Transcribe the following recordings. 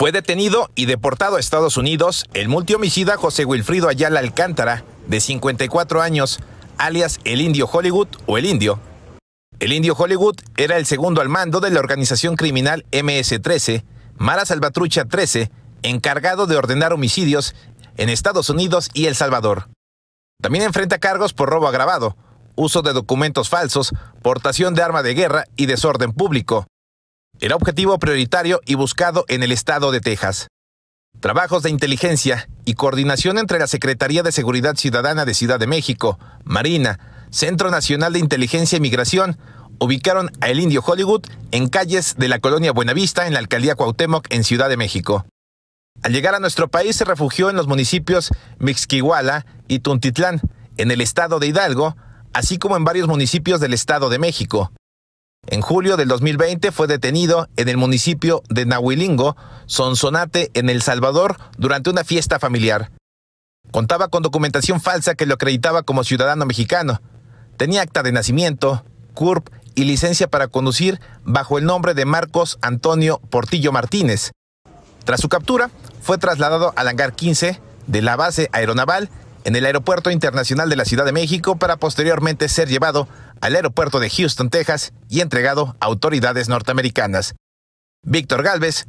Fue detenido y deportado a Estados Unidos el multihomicida José Wilfrido Ayala Alcántara, de 54 años, alias el Indio Hollywood o el Indio. El Indio Hollywood era el segundo al mando de la organización criminal MS-13, Mara Salvatrucha 13, encargado de ordenar homicidios en Estados Unidos y El Salvador. También enfrenta cargos por robo agravado, uso de documentos falsos, portación de arma de guerra y desorden público, era objetivo prioritario y buscado en el estado de Texas. Trabajos de inteligencia y coordinación entre la Secretaría de Seguridad Ciudadana de Ciudad de México, Marina, Centro Nacional de Inteligencia y Migración, ubicaron a El Indio Hollywood en calles de la colonia Buenavista en la alcaldía Cuauhtémoc en Ciudad de México. Al llegar a nuestro país se refugió en los municipios Mixquihuala y Tuntitlán, en el estado de Hidalgo, así como en varios municipios del estado de México. En julio del 2020 fue detenido en el municipio de Nahuilingo, Sonsonate, en El Salvador, durante una fiesta familiar. Contaba con documentación falsa que lo acreditaba como ciudadano mexicano. Tenía acta de nacimiento, CURP y licencia para conducir bajo el nombre de Marcos Antonio Portillo Martínez. Tras su captura, fue trasladado al hangar 15 de la base aeronaval en el Aeropuerto Internacional de la Ciudad de México para posteriormente ser llevado al aeropuerto de Houston, Texas, y entregado a autoridades norteamericanas. Víctor Galvez,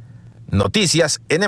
Noticias N.